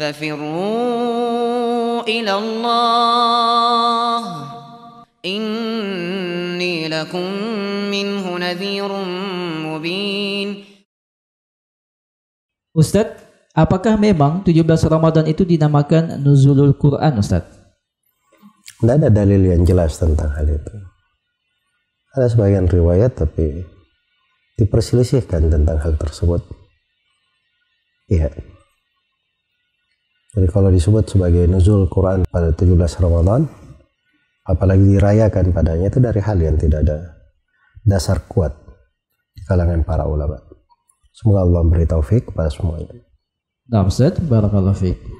ففروا إلى الله إني لكم منه نذير مبين Ustadz, apakah memang 17 Ramadhan itu dinamakan Nuzulul Quran Ustaz? Tidak ada dalil yang jelas tentang hal itu. Ada sebagian riwayat tapi diperselisihkan tentang hal tersebut. Iya. Jadi kalau disebut sebagai nuzul Quran pada 17 Ramadan, apalagi dirayakan padanya itu dari hal yang tidak ada dasar kuat di kalangan para ulama. Semoga Allah beri taufik kepada semuanya. Nah, Ustaz, barakallahu fiik.